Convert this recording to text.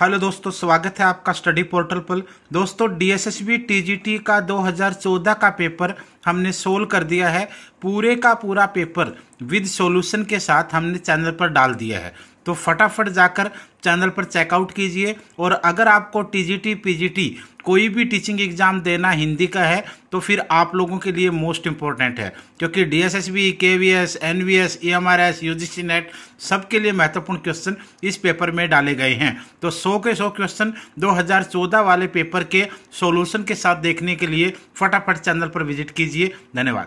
hello दोस्तों स्वागत है आपका स्टडी पोर्टल पर दोस्तों डीएसएसबी टीजीटी का 2014 का पेपर हमने सोल्व कर दिया है पूरे का पूरा पेपर विद सॉल्यूशन के साथ हमने चैनल पर डाल दिया है तो फटाफट जाकर चैनल पर चेकआउट कीजिए और अगर आपको टीजीटी पीजीटी कोई भी टीचिंग एग्जाम देना हिंदी का है तो फिर आप लोगों के लिए मोस्ट इंपॉर्टेंट है क्योंकि D S S B K V S N V S E M R S U G C NET सबके लिए महत्वपूर्ण क्वेश्चन इस पेपर में डाले गए हैं तो सौ के सौ क्वेश्चन 2014 वाले पेपर के सोल्यूशन के साथ देखने के लिए फटाफट चैनल पर विजिट कीजिए धन्यवाद